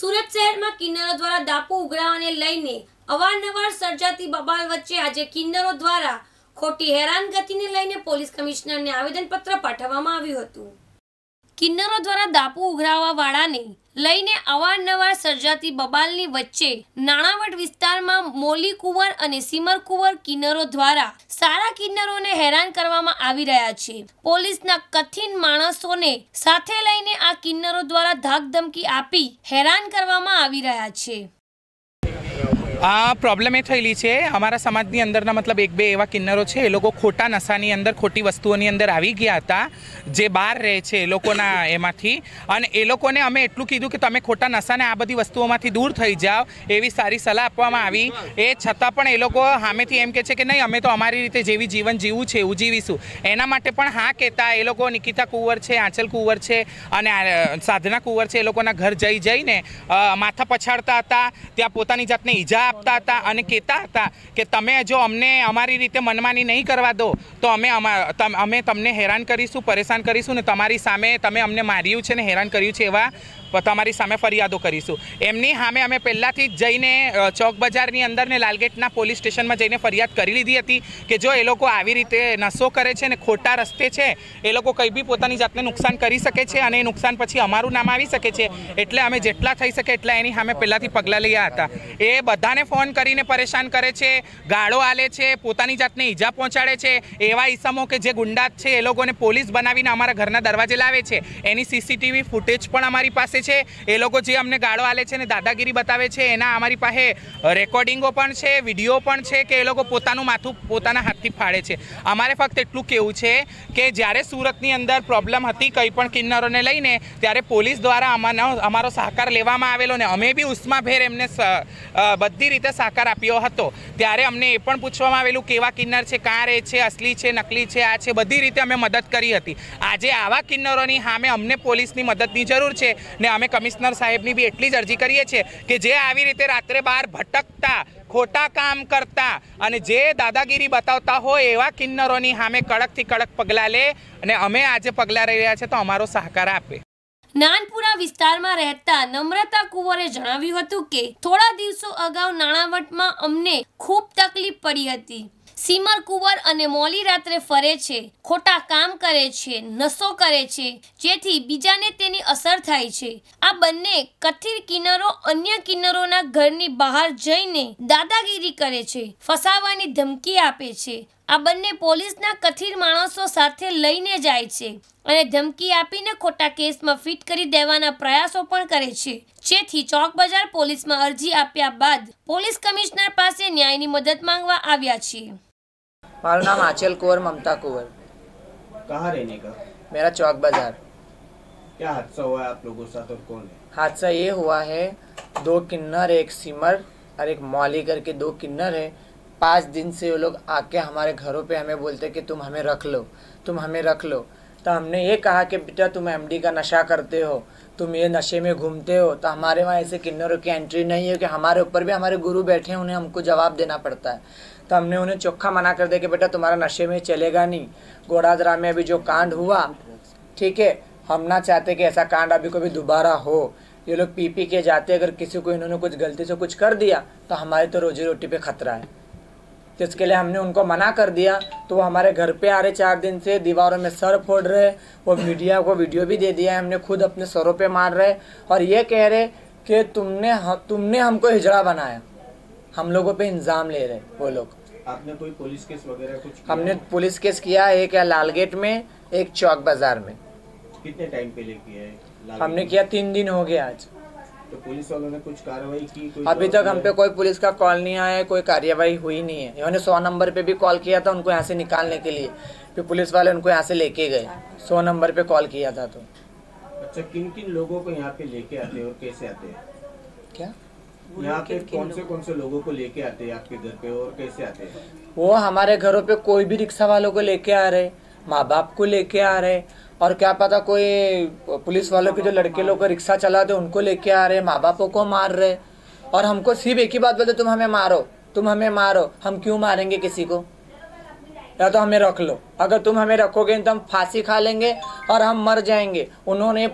સુરત શહેરમાં કિન્નરો દ્વારા દાપુ ઉઘડાવાને લઈને અવારનવાર સર્જાતી બબાલ વચ્ચે આજે કિન્નરો દ્વારા ખોટી હેરાનગતિને લઈને પોલીસ કમિશનરને આવેદનપત્ર પાઠવવામાં આવ્યું હતું કિન્નરો દ્વારા દાપુ ઉઘરાવવા વાળાને લઈને અવારનવાર સર્જાતી બબાલની વચ્ચે નાણાવટ વિસ્તારમાં મોલી કુંવર અને સીમર કુંવર કિન્નરો દ્વારા સારા કિન્નરોને હેરાન કરવામાં આવી રહ્યા છે પોલીસના કથિન માણસોને સાથે લઈને આ કિન્નરો દ્વારા ધાકધમકી આપી હેરાન કરવામાં આવી રહ્યા છે આ પ્રોબ્લેમ એ થયેલી છે અમારા સમાજની અંદરના મતલબ એક બે એવા કિન્નરો છે એ લોકો ખોટા નશાની અંદર ખોટી વસ્તુઓની અંદર આવી ગયા હતા જે બહાર રહે છે એ લોકોના એમાંથી અને એ લોકોને અમે એટલું કીધું કે તમે ખોટા નશાને આ બધી વસ્તુઓમાંથી દૂર થઈ જાઓ એવી સારી સલાહ આપવામાં આવી એ છતાં પણ એ લોકો સામેથી એમ કે છે કે નહીં અમે તો અમારી રીતે જેવી જીવન જીવવું છે એવું જીવીશું એના માટે પણ હા કહેતા એ લોકો નિકિતા કુંવર છે આંચલ કુંવર છે અને સાધના કુંવર છે એ લોકોના ઘર જઈ જઈને માથા પછાડતા હતા ત્યાં પોતાની જાતને ઈજા આપતા હતા અને કહેતા હતા કે તમે જો અમને અમારી રીતે મનમાની નહીં કરવા દો તો અમે અમે તમને હેરાન કરીશું પરેશાન કરીશું ને તમારી સામે તમે અમને માર્યું છે ને હેરાન કર્યું છે એવા તમારી સામે ફરિયાદો કરીશું એમની સામે અમે પહેલાંથી જ જઈને ચોક બજારની અંદર ને લાલગેટના પોલીસ સ્ટેશનમાં જઈને ફરિયાદ કરી લીધી હતી કે જો એ લોકો આવી રીતે નશો કરે છે ને ખોટા રસ્તે છે એ લોકો કંઈ બી પોતાની જાતને નુકસાન કરી શકે છે અને એ નુકસાન પછી અમારું નામ આવી શકે છે એટલે અમે જેટલા થઈ શકે એટલા એની સામે પહેલાંથી પગલાં લઈએ હતા એ બધાને બધાને ફોન કરીને પરેશાન કરે છે ગાળો આલે છે પોતાની જાતને ઈજા પહોંચાડે છે એવા ઈસમો કે જે ગુંડા છે એ લોકોને પોલીસ બનાવીને અમારા ઘરના દરવાજે લાવે છે એની સીસીટીવી ફૂટેજ પણ અમારી પાસે છે એ લોકો જે અમને ગાળો આલે છે ને દાદાગીરી બતાવે છે એના અમારી પાસે રેકોર્ડિંગો પણ છે વિડીયો પણ છે કે એ લોકો પોતાનું માથું પોતાના હાથથી ફાડે છે અમારે ફક્ત એટલું કેવું છે કે જ્યારે સુરતની અંદર પ્રોબ્લેમ હતી કંઈ પણ કિન્નરોને લઈને ત્યારે પોલીસ દ્વારા અમારો અમારો સહકાર લેવામાં આવેલો ને અમે બી ઉષ્માભેર એમને બધી બધી રીતે સાકાર આપ્યો હતો ત્યારે અમને એ પણ પૂછવામાં આવેલું કેવા કિન્નર છે કાં રહે છે અસલી છે નકલી છે આ છે બધી રીતે અમે મદદ કરી હતી આજે આવા કિન્નરોની સામે અમને પોલીસની મદદની જરૂર છે ને અમે કમિશનર સાહેબની બી એટલી જ અરજી કરીએ છીએ કે જે આવી રીતે રાત્રે બહાર ભટકતા ખોટા કામ કરતા અને જે દાદાગીરી બતાવતા હોય એવા કિન્નરોની સામે કડકથી કડક પગલાં લે અને અમે આજે પગલાં રહી રહ્યા છીએ તો અમારો સહકાર આપે નાનપુરા વિસ્તારમાં રહેતા નમ્રતા કુંવરે જણાવ્યું હતું કે થોડા દિવસો અગાઉ નાણાવટમાં અમને ખૂબ તકલીફ પડી હતી સીમર કુંવર અને મોલી રાત્રે ફરે છે ખોટા કામ કરે છે નશો કરે છે જેથી બીજાને તેની અસર થાય છે આ બંને કથિર કિનરો અન્ય કિનરોના ઘરની બહાર જઈને દાદાગીરી કરે છે ફસાવાની ધમકી આપે છે આ બંને પોલીસના કથિર માણસો સાથે લઈને જાય છે અને ધમકી આપીને ખોટા કેસમાં ફિટ કરી દેવાના પ્રયાસો પણ કરે છે જેથી ચોક બજાર પોલીસમાં અરજી આપ્યા બાદ પોલીસ કમિશનર પાસે ન્યાયની મદદ માંગવા આવ્યા છે મારું નામ આચલ કુંવર મમતા કુંવર કહા રહેને કા મેરા ચોક બજાર क्या हादसा हुआ है आप लोगों के साथ और कौन है हादसा ये हुआ है दो किन्नर एक सिमर और एक मौली करके दो पाँच दिन से वो लोग आके हमारे घरों पे हमें बोलते कि तुम हमें रख लो तुम हमें रख लो तो हमने ये कहा कि बेटा तुम एमडी का नशा करते हो तुम ये नशे में घूमते हो तो हमारे वहाँ ऐसे किन्नरों की एंट्री नहीं है कि हमारे ऊपर भी हमारे गुरु बैठे हैं उन्हें हमको जवाब देना पड़ता है तो हमने उन्हें चोखा मना कर दिया कि बेटा तुम्हारा नशे में चलेगा नहीं घोड़ादरा में अभी जो कांड हुआ ठीक है हम ना चाहते कि ऐसा कांड अभी कभी दोबारा हो ये लोग पी पी के जाते अगर किसी को इन्होंने कुछ गलती से कुछ कर दिया तो हमारे तो रोजी रोटी पे खतरा है तो इसके लिए हमने उनको मना कर दिया तो वो हमारे घर पे आ रहे चार दिन से दीवारों में सर फोड़ रहे वो मीडिया को वीडियो भी दे दिया है हमने खुद अपने सरों पे मार रहे और ये कह रहे कि तुमने तुमने हमको हिजड़ा बनाया हम लोगों पे इंजाम ले रहे वो लोग आपने कोई पुलिस केस वगैरह कुछ हमने पुलिस केस किया एक या लाल गेट में एक चौक बाजार में कितने टाइम पहले किया है हमने किया तीन दिन हो गया आज तो पुलिस वालों ने कुछ कार्रवाई की अभी तक हम पे कोई पुलिस का कॉल नहीं आया है कोई कार्यवाही हुई नहीं है इन्होंने सौ नंबर पे भी कॉल किया था उनको यहाँ से निकालने के लिए फिर पुलिस वाले उनको यहाँ से लेके गए सौ नंबर पे कॉल किया था तो अच्छा किन किन लोगों को यहाँ पे लेके आते हैं और कैसे आते हैं क्या यहाँ पे कौन से कौन से लोगों को लेके आते हैं आपके घर पे और कैसे आते हैं वो हमारे घरों पे कोई भी रिक्शा वालों को लेके आ रहे माँ बाप को लेके आ रहे और क्या पता कोई पुलिस वालों के जो लड़के लोग रिक्शा चला दे उनको लेके आ रहे माँ बापों को मार रहे और हमको सिर्फ एक ही बात बोलते तुम हमें मारो तुम हमें मारो हम क्यों मारेंगे किसी को या तो हमें रख लो अगर तुम हमें रखोगे तो हम फांसी खा लेंगे और हम मर जाएंगे उन्होंने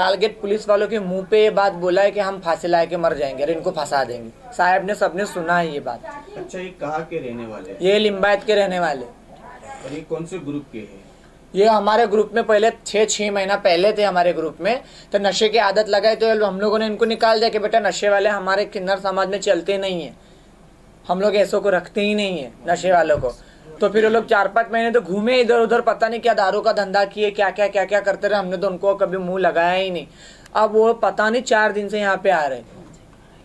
लाल गेट पुलिस वालों के मुंह पे ये बात बोला है कि हम फांसी ला के मर जाएंगे और इनको फंसा देंगे साहब ने सबने सुना है ये बात अच्छा ये कहा के रहने वाले ये लिम्बायत के रहने वाले और ये कौन से ग्रुप के हैं ये हमारे ग्रुप में पहले छः छः महीना पहले थे हमारे ग्रुप में तो नशे की आदत लगाई तो हम लोगों ने इनको निकाल दिया कि बेटा नशे वाले हमारे किन्नर समाज में चलते नहीं है हम लोग ऐसों को रखते ही नहीं है नशे वालों को तो फिर वो लोग चार पाँच महीने तो घूमे इधर उधर पता नहीं क्या दारू का धंधा किए क्या क्या क्या क्या करते रहे हमने तो उनको कभी मुंह लगाया ही नहीं अब वो पता नहीं चार दिन से यहाँ पे आ रहे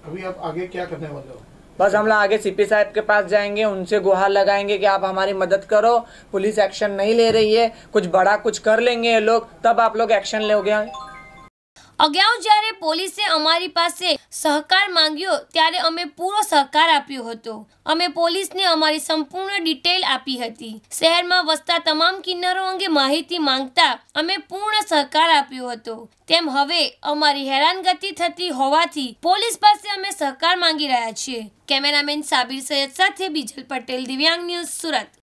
अभी आप आगे क्या करने वाले हो बस हम लोग आगे सीपी साहब के पास जाएंगे उनसे गुहार लगाएंगे कि आप हमारी मदद करो पुलिस एक्शन नहीं ले रही है कुछ बड़ा कुछ कर लेंगे ये लोग तब आप लोग एक्शन लोगे અગાઉ જ્યારે પોલીસે અમારી પાસે સહકાર માંગ્યો ત્યારે અમે પૂરો સહકાર આપ્યો હતો અમે પોલીસને અમારી સંપૂર્ણ ડિટેલ આપી હતી શહેરમાં વસતા તમામ કિન્નરો અંગે માહિતી માંગતા અમે પૂર્ણ સહકાર આપ્યો હતો તેમ હવે અમારી હેરાનગતિ થતી હોવાથી પોલીસ પાસે અમે સહકાર માંગી રહ્યા છીએ કેમેરામેન સાબિર સૈયદ સાથે બીજલ પટેલ દિવ્યાંગ ન્યૂઝ સુરત